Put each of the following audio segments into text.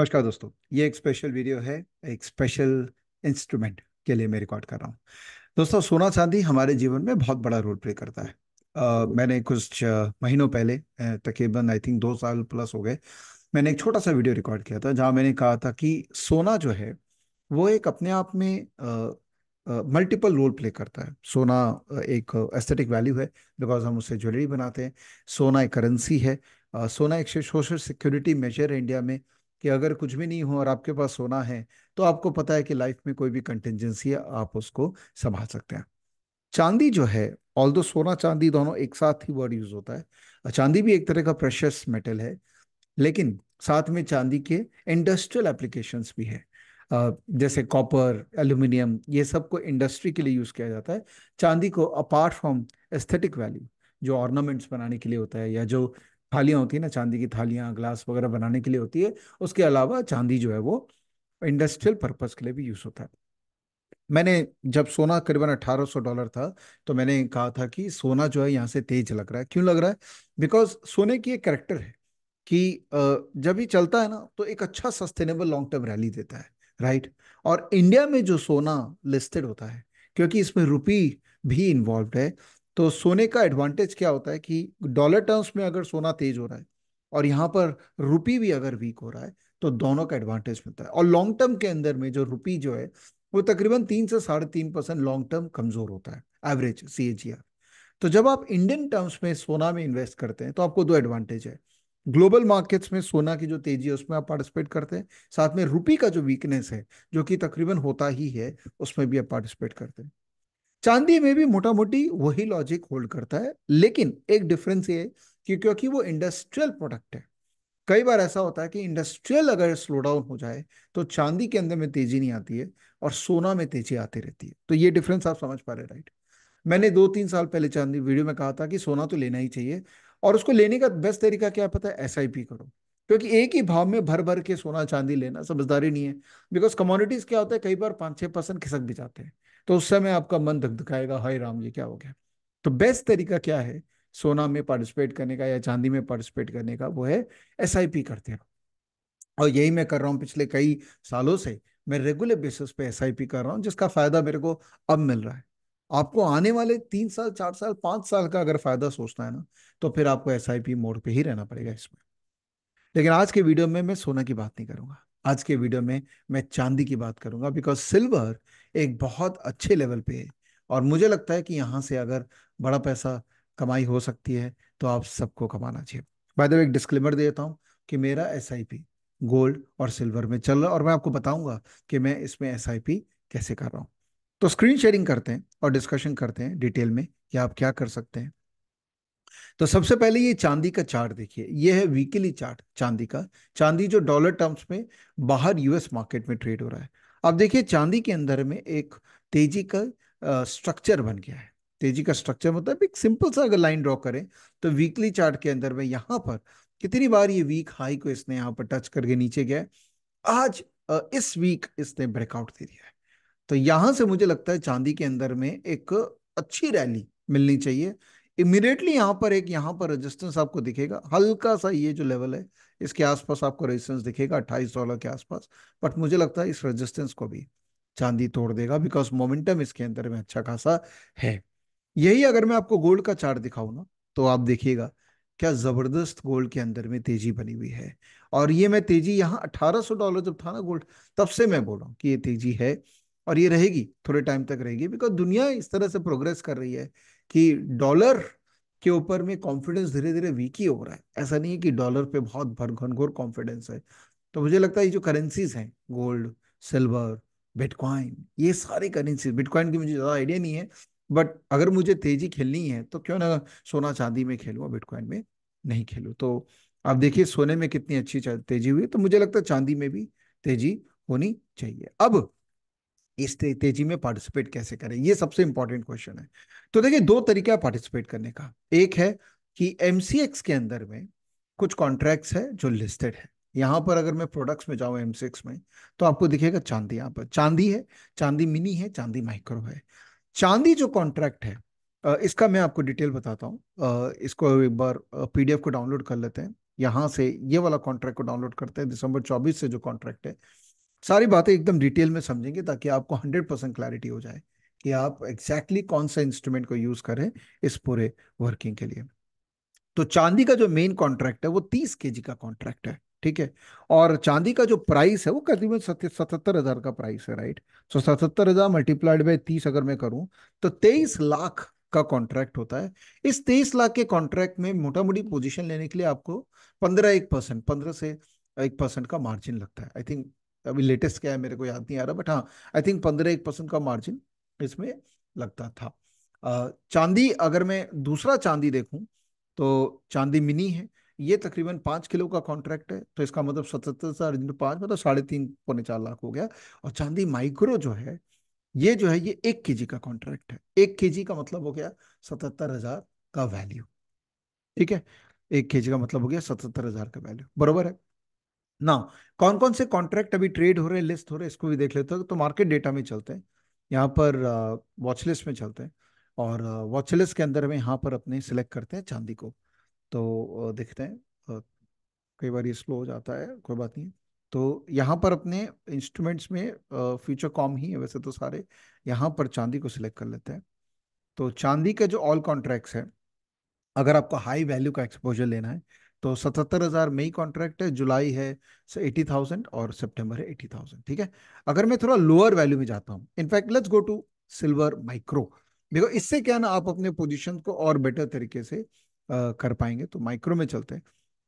नमस्कार दोस्तों ये एक स्पेशल वीडियो है एक स्पेशल इंस्ट्रूमेंट के लिए मैं रिकॉर्ड कर रहा हूँ दोस्तों सोना चांदी हमारे जीवन में बहुत बड़ा रोल प्ले करता है आ, मैंने कुछ महीनों पहले तकरीबन आई थिंक दो साल प्लस हो गए मैंने एक छोटा सा वीडियो रिकॉर्ड किया था जहाँ मैंने कहा था कि सोना जो है वो एक अपने आप में मल्टीपल रोल प्ले करता है सोना एक एस्थेटिक वैल्यू है बिकॉज हम उससे ज्वेलरी बनाते हैं सोना एक करेंसी है सोना एक सोशल सिक्योरिटी मेजर है इंडिया में कि अगर कुछ भी नहीं हो और आपके पास सोना है तो आपको पता है कि लाइफ में कोई भी कंटेंजेंसी है आप उसको संभाल सकते हैं चांदी जो है ऑल दो सोना चांदी दोनों एक साथ ही वर्ड यूज होता है चांदी भी एक तरह का प्रेशस मेटल है लेकिन साथ में चांदी के इंडस्ट्रियल एप्लीकेशन भी है जैसे कॉपर एल्यूमिनियम ये सब को इंडस्ट्री के लिए यूज़ किया जाता है चांदी को अपार्ट फ्रॉम एस्थेटिक वैल्यू जो ऑर्नामेंट्स बनाने के लिए होता है या जो थालियाँ होती है ना चांदी की थालियां ग्लास वगैरह बनाने के लिए होती है उसके अलावा चांदी जो है वो इंडस्ट्रियल पर्पज़ के लिए भी यूज़ होता है मैंने जब सोना करीबन 1800 डॉलर था तो मैंने कहा था कि सोना जो है यहाँ से तेज लग रहा है क्यों लग रहा है बिकॉज सोने की एक करेक्टर है कि जब ये चलता है ना तो एक अच्छा सस्टेनेबल लॉन्ग टर्म रैली देता है राइट और इंडिया में जो सोना लिस्टेड होता है क्योंकि इसमें रुपी भी इन्वॉल्व है तो सोने का एडवांटेज क्या होता है कि डॉलर टर्म्स में अगर सोना तेज हो रहा है और यहाँ पर रुपी भी अगर वीक हो रहा है तो दोनों का एडवांटेज मिलता है और लॉन्ग टर्म के अंदर में जो रुपी जो है वो तकरीबन तीन से साढ़े तीन परसेंट लॉन्ग टर्म कमजोर होता है एवरेज सी तो जब आप इंडियन टर्म्स में सोना में इन्वेस्ट करते हैं तो आपको दो एडवांटेज है ग्लोबल मार्केट्स में सोना की जो तेजी है उसमें आप पार्टिसिपेट करते हैं साथ में रुपी का जो वीकनेस है जो कि तकरीबन होता ही है उसमें भी आप पार्टिसिपेट करते हैं चांदी में भी मोटा मोटी वही लॉजिक होल्ड करता है लेकिन एक डिफरेंस ये है कि क्योंकि वो इंडस्ट्रियल प्रोडक्ट है कई बार ऐसा होता है कि इंडस्ट्रियल अगर स्लो डाउन हो जाए तो चांदी के अंदर में तेजी नहीं आती है और सोना में तेजी आती रहती है तो ये डिफरेंस आप समझ पा रहे राइट मैंने दो तीन साल पहले चांदी वीडियो में कहा था कि सोना तो लेना ही चाहिए और उसको लेने का बेस्ट तरीका क्या पता है एस करो क्योंकि एक ही भाव में भर भर के सोना चांदी लेना समझदारी नहीं है बिकॉज कमोडिटीज क्या होता है कई बार पाँच छह परसेंट खिसक भी जाते हैं तो उस समय आपका मन धकधकाएगा हाय राम ये क्या हो गया तो बेस्ट तरीका क्या है सोना में पार्टिसिपेट करने का या चांदी में पार्टिसिपेट करने का वो है एस करते रहो और यही मैं कर रहा हूँ पिछले कई सालों से मैं रेगुलर बेसिस पे एस कर रहा हूँ जिसका फायदा मेरे को अब मिल रहा है आपको आने वाले तीन साल चार साल पांच साल का अगर फायदा सोचना है ना तो फिर आपको एस मोड पे ही रहना पड़ेगा इसमें लेकिन आज के वीडियो में मैं सोना की बात नहीं करूंगा आज के वीडियो में मैं चांदी की बात करूंगा बिकॉज सिल्वर एक बहुत अच्छे लेवल पे है और मुझे लगता है कि यहाँ से अगर बड़ा पैसा कमाई हो सकती है तो आप सबको कमाना चाहिए बाय द वे एक डिस्क्लेमर दे देता हूँ कि मेरा एस गोल्ड और सिल्वर में चल रहा है और मैं आपको बताऊंगा कि मैं इसमें एस कैसे कर रहा हूँ तो स्क्रीन शेयरिंग करते हैं और डिस्कशन करते हैं डिटेल में कि आप क्या कर सकते हैं तो सबसे पहले ये चांदी का चार्ट देखिए ये है वीकली चार्ट चांदी का चांदी जो डॉलर टर्म्स में बाहर यूएस मार्केट में ट्रेड हो रहा है अब देखिए चांदी के अंदर में एक तेजी का स्ट्रक्चर बन गया है तेजी का स्ट्रक्चर मतलब एक सिंपल सा अगर लाइन ड्रॉ करें तो वीकली चार्ट के अंदर में यहां पर कितनी बार ये वीक हाई को इसने यहाँ पर टच करके नीचे गया आज इस वीक इसने ब्रेकआउट दे दिया है तो यहां से मुझे लगता है चांदी के अंदर में एक अच्छी रैली मिलनी चाहिए इमिडिएटली यहाँ पर एक यहाँ पर रेजिस्टेंस आपको दिखेगा हल्का सा ये जो लेवल है इसके आसपास आपको रेजिस्टेंस दिखेगा अट्ठाईस डॉलर के आसपास बट मुझे लगता है इस रेजिस्टेंस को भी चांदी तोड़ देगा बिकॉज मोमेंटम इसके अंदर में अच्छा खासा है यही अगर मैं आपको गोल्ड का चार्ट दिखाऊ ना तो आप देखिएगा क्या जबरदस्त गोल्ड के अंदर में तेजी बनी हुई है और ये मैं तेजी यहाँ 1800 डॉलर जब था ना गोल्ड तब से मैं बोल रहा हूँ कि ये तेजी है और ये रहेगी थोड़े टाइम तक रहेगी बिकॉज दुनिया इस तरह से प्रोग्रेस कर रही है कि डॉलर के ऊपर में कॉन्फिडेंस धीरे धीरे वीक ही हो रहा है ऐसा नहीं है कि डॉलर पे बहुत भर घनघोर कॉन्फिडेंस है तो मुझे लगता है ये जो करेंसीज हैं गोल्ड सिल्वर बिटकॉइन ये सारी करेंसी बिटकॉइन की मुझे ज़्यादा आइडिया नहीं है बट अगर मुझे तेजी खेलनी है तो क्यों ना सोना चांदी में खेलूँ और बिटकॉइन में नहीं खेलूँ तो आप देखिए सोने में कितनी अच्छी तेजी हुई तो मुझे लगता है चांदी में भी तेजी होनी चाहिए अब इस तेजी में पार्टिसिपेट कैसे करें ये सबसे इंपॉर्टेंट क्वेश्चन है तो देखिए दो तरीका है पार्टिसिपेट करने का एक है कि एम के अंदर में कुछ कॉन्ट्रैक्ट्स है जो लिस्टेड है यहाँ पर अगर मैं प्रोडक्ट्स में जाऊँ एम में तो आपको दिखेगा चांदी यहाँ पर चांदी है चांदी मिनी है चांदी माइक्रो है चांदी जो कॉन्ट्रैक्ट है इसका मैं आपको डिटेल बताता हूँ इसको एक बार पीडीएफ को डाउनलोड कर लेते हैं यहाँ से ये वाला कॉन्ट्रैक्ट को डाउनलोड करते हैं दिसंबर 24 से जो कॉन्ट्रैक्ट है सारी बातें एकदम डिटेल में समझेंगे ताकि आपको हंड्रेड परसेंट क्लैरिटी हो जाए कि आप एग्जैक्टली exactly कौन सा इंस्ट्रूमेंट को यूज करें इस पूरे वर्किंग के लिए तो चांदी का जो मेन कॉन्ट्रैक्ट है वो तीस के का कॉन्ट्रैक्ट है ठीक है और चांदी का जो प्राइस है वो करीबन सतहत्तर हजार का प्राइस है राइट सो सतहत्तर हजार मल्टीप्लाइड बाई तीस अगर मैं करूं तो तेईस लाख का कॉन्ट्रैक्ट होता है इस तेईस लाख के कॉन्ट्रैक्ट में मोटा मोटी पोजिशन लेने के लिए आपको पंद्रह एक परसेंट पंद्रह से एक परसेंट का मार्जिन लगता है आई थिंक अभी लेटेस्ट क्या है मेरे को याद नहीं आ रहा बट हाँ आई थिंक पंद्रह एक परसेंट का मार्जिन इसमें लगता था चांदी अगर मैं दूसरा चांदी देखूं तो चांदी मिनी है ये तकरीबन पाँच किलो का कॉन्ट्रैक्ट है तो इसका मतलब सतहत्तर हजार इंटू पाँच मतलब साढ़े तीन पौने चार लाख हो गया और चांदी माइक्रो जो है ये जो है ये एक के का कॉन्ट्रैक्ट है एक के का मतलब हो गया सतहत्तर हजार का वैल्यू ठीक है एक के का मतलब हो गया सतहत्तर हजार का वैल्यू बरबर है ना कौन कौन से कॉन्ट्रैक्ट अभी ट्रेड हो रहे लिस्ट हो रहे इसको भी देख लेते हैं तो मार्केट डेटा में चलते हैं यहाँ पर वॉच लिस्ट में चलते हैं और वॉच लिस्ट के अंदर में यहाँ पर अपने सिलेक्ट करते हैं चांदी को तो देखते हैं कई बार ये स्लो हो जाता है कोई बात नहीं तो यहाँ पर अपने इंस्ट्रूमेंट्स में फ्यूचर कॉम ही है वैसे तो सारे यहाँ पर चांदी को सिलेक्ट कर लेते हैं तो चांदी के जो ऑल कॉन्ट्रैक्ट्स हैं अगर आपको हाई वैल्यू का एक्सपोजर लेना है तो सतहत्तर हज़ार मई कॉन्ट्रैक्ट है जुलाई है एटी थाउजेंड और सितंबर है एटी थाउजेंड ठीक है अगर मैं थोड़ा लोअर वैल्यू में जाता हूँ in fact let's go to silver micro देखो इससे क्या ना आप अपने पोजिशन को और बेटर तरीके से आ, कर पाएंगे तो माइक्रो में चलते हैं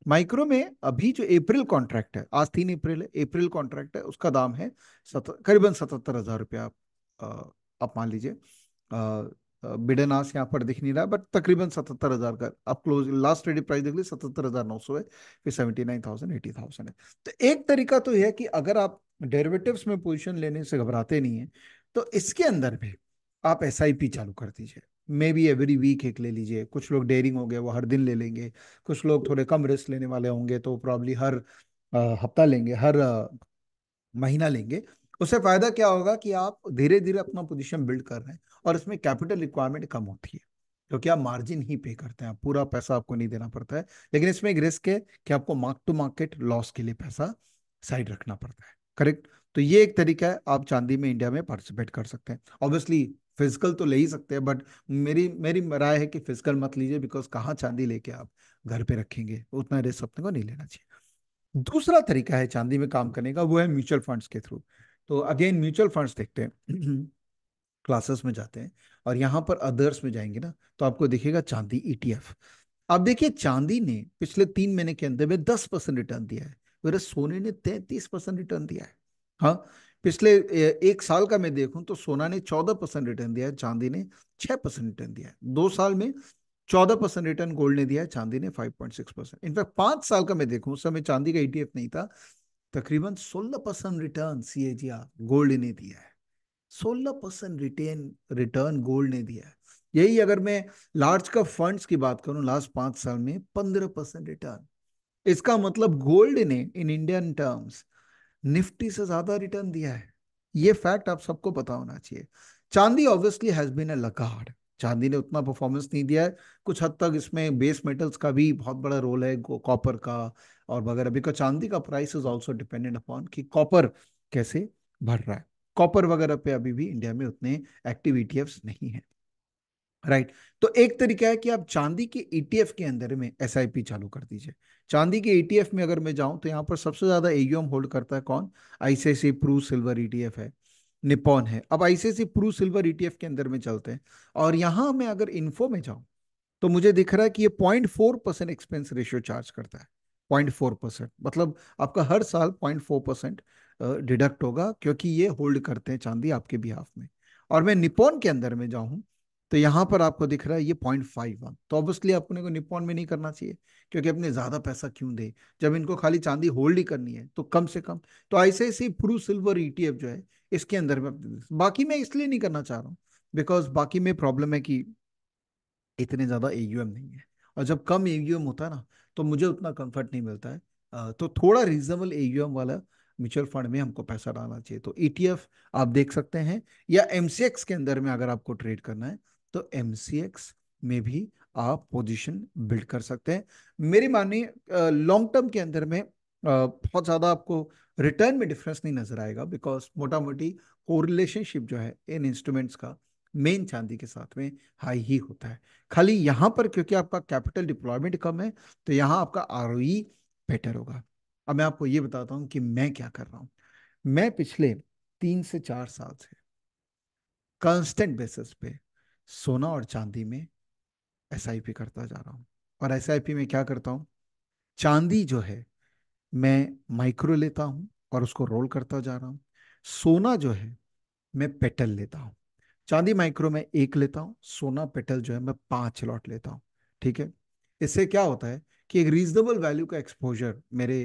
माइक्रो में अभी जो अप्रैल कॉन्ट्रैक्ट है आज तीन अप्रैल है अप्रैल कॉन्ट्रैक्ट है उसका दाम है करीबन सतहत्तर हजार रुपया आप मान लीजिए बिडन आस यहाँ पर दिख नहीं रहा बट तकरीबन सतहत्तर हज़ार का अब क्लोज लास्ट ट्रेडिंग प्राइस देख ली सतहत्तर हज़ार नौ सौ है फिर seventy nine thousand eighty thousand है तो एक तरीका तो यह है कि अगर आप डेरिवेटिव्स में पोजीशन लेने से घबराते नहीं है तो इसके अंदर भी आप एस चालू कर दीजिए मे बी एवरी वीक एक ले लीजिए कुछ लोग डेयरिंग हो गए वो हर दिन ले लेंगे कुछ लोग थोड़े कम रिस्क लेने वाले होंगे तो प्रॉब्ली हर हफ्ता लेंगे हर महीना लेंगे उससे फायदा क्या होगा कि आप धीरे धीरे अपना पोजीशन बिल्ड कर रहे हैं और इसमें कैपिटल रिक्वायरमेंट कम होती है क्योंकि तो आप मार्जिन ही पे करते हैं पूरा पैसा आपको नहीं देना पड़ता है लेकिन इसमें एक रिस्क है कि आपको मार्क टू मार्केट लॉस के लिए पैसा साइड रखना पड़ता है करेक्ट तो ये एक तरीका है आप चांदी में इंडिया में पार्टिसिपेट कर सकते हैं ऑब्वियसली फिजिकल तो ले ही सकते हैं बट मेरी मेरी राय है कि फिजिकल मत लीजिए बिकॉज कहाँ चांदी लेके आप घर पे रखेंगे उतना रिस्क अपने को नहीं लेना चाहिए दूसरा तरीका है चांदी में काम करने का वो है म्यूचुअल फंड्स के थ्रू तो अगेन म्यूचुअल फंड्स देखते हैं क्लासेस में जाते हैं और यहां पर अदर्स में जाएंगे ना तो आपको दिखेगा चांदी ईटीएफ e अब देखिए चांदी ने पिछले तीन महीने के अंदर में दस परसेंट रिटर्न दिया है मेरे सोने ने तैतीस परसेंट रिटर्न दिया है हाँ पिछले एक साल का मैं देखूं तो सोना ने चौदह परसेंट रिटर्न दिया है चांदी ने छह परसेंट रिटर्न दिया है दो साल में चौदह परसेंट रिटर्न गोल्ड ने दिया है चांदी ने five point six percent in fact पांच साल का मैं देखूं उस समय चांदी का ईटीएफ e नहीं था तकरीबन 16 परसेंट रिटर्न सी गोल्ड ने दिया है 16 परसेंट रिटेन रिटर्न गोल्ड ने दिया है यही अगर मैं लार्ज का फंड्स की बात करूं लास्ट पांच साल में 15 परसेंट रिटर्न इसका मतलब गोल्ड ने इन इंडियन टर्म्स निफ्टी से ज्यादा रिटर्न दिया है ये फैक्ट आप सबको पता होना चाहिए चांदी obviously has been a laggard चांदी ने उतना परफॉर्मेंस नहीं दिया है कुछ हद तक इसमें बेस मेटल्स का भी बहुत बड़ा रोल है कॉपर का और वगैरह बिकॉज चांदी का price is also dependent upon कि कॉपर कैसे बढ़ रहा है कॉपर वगैरह पे अभी भी इंडिया में उतने एक्टिव ईटीएफ e नहीं है राइट right. तो एक तरीका है कि आप चांदी के ईटीएफ e के अंदर में एस चालू कर दीजिए चांदी के ईटीएफ e में अगर मैं जाऊं तो यहाँ पर सबसे ज्यादा एयूएम होल्ड करता है कौन आईसीआईसी प्रू सिल्वर ईटीएफ है निपॉन है अब आईसीआईसी प्रू सिल्वर ईटीएफ के अंदर में चलते हैं और यहां मैं अगर इन्फो में जाऊं तो मुझे दिख रहा है कि ये पॉइंट एक्सपेंस रेशियो चार्ज करता है पॉइंट फोर परसेंट मतलब आपका हर साल पॉइंट फोर परसेंट डिडक्ट होगा क्योंकि ये होल्ड करते हैं चांदी आपके बिहाफ में और मैं निपोन के अंदर में जाऊँ तो यहाँ पर आपको दिख रहा है ये पॉइंट फाइव वन तो ऑब्वियसली अपने को निपोन में नहीं करना चाहिए क्योंकि अपने ज़्यादा पैसा क्यों दे जब इनको खाली चांदी होल्ड ही करनी है तो कम से कम तो ऐसे ऐसे प्रू सिल्वर ई जो है इसके अंदर में बाकी मैं इसलिए नहीं करना चाह रहा हूँ बिकॉज बाकी में प्रॉब्लम है कि इतने ज़्यादा एयूएम नहीं है और जब कम एयूएम होता है ना तो मुझे उतना कंफर्ट नहीं मिलता है तो थोड़ा रीजनेबल एम वाला म्यूचुअल फंड में हमको पैसा डालना चाहिए तो ईटीएफ e आप देख सकते हैं या एमसीएक्स के अंदर में अगर आपको ट्रेड करना है तो एम में भी आप पोजीशन बिल्ड कर सकते हैं मेरी मानी लॉन्ग टर्म के अंदर में बहुत ज़्यादा आपको रिटर्न में डिफरेंस नहीं नजर आएगा बिकॉज मोटा मोटी कोरिलेशनशिप जो है इन इंस्ट्रूमेंट्स का मेन चांदी के साथ में हाई ही होता है खाली यहां पर क्योंकि आपका कैपिटल डिप्लॉयमेंट कम है तो यहाँ आपका आर बेटर होगा अब मैं आपको ये बताता हूँ कि मैं क्या कर रहा हूँ मैं पिछले तीन से चार साल से कांस्टेंट बेसिस पे सोना और चांदी में एस करता जा रहा हूँ और एस में क्या करता हूँ चांदी जो है मैं माइक्रो लेता हूँ और उसको रोल करता जा रहा हूँ सोना जो है मैं पेटल लेता हूँ चांदी माइक्रो में एक लेता हूँ सोना पेटल जो है मैं पांच लॉट लेता हूँ ठीक है इससे क्या होता है कि एक रीजनेबल वैल्यू का एक्सपोजर मेरे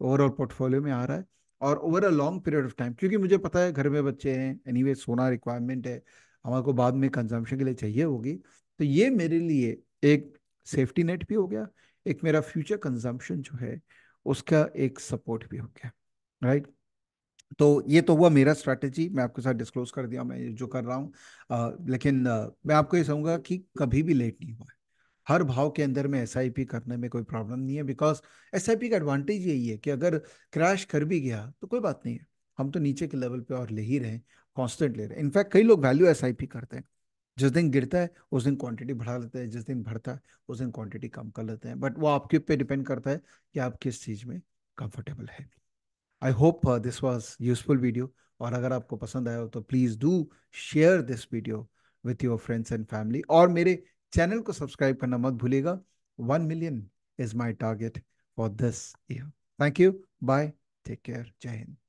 ओवरऑल पोर्टफोलियो में आ रहा है और over a long period of time क्योंकि मुझे पता है घर में बच्चे हैं एनी anyway, सोना रिक्वायरमेंट है हमारे को बाद में कंजम्पशन के लिए चाहिए होगी तो ये मेरे लिए एक सेफ्टी नेट भी हो गया एक मेरा फ्यूचर कंजम्पशन जो है उसका एक सपोर्ट भी हो गया राइट right? तो ये तो हुआ मेरा स्ट्रैटेजी मैं आपके साथ डिस्क्लोज कर दिया मैं जो कर रहा हूँ लेकिन आ, मैं आपको ये कहूँगा कि कभी भी लेट नहीं हुआ है हर भाव के अंदर में एस करने में कोई प्रॉब्लम नहीं है बिकॉज एस का एडवांटेज यही है कि अगर क्रैश कर भी गया तो कोई बात नहीं है हम तो नीचे के लेवल पे और ले ही रहे हैं कॉन्स्टेंट ले रहे हैं इनफैक्ट कई लोग वैल्यू एस करते हैं जिस दिन गिरता है उस दिन क्वांटिटी बढ़ा लेते हैं जिस दिन बढ़ता है उस दिन क्वांटिटी कम कर लेते हैं बट वो आपके ऊपर डिपेंड करता है कि आप किस चीज़ में कंफर्टेबल है I hope this was useful video और अगर आपको पसंद आया हो तो please do share this video with your friends and family और मेरे चैनल को सब्सक्राइब करना मत भूलिएगा one million is my target for this year thank you bye take care जय हिंद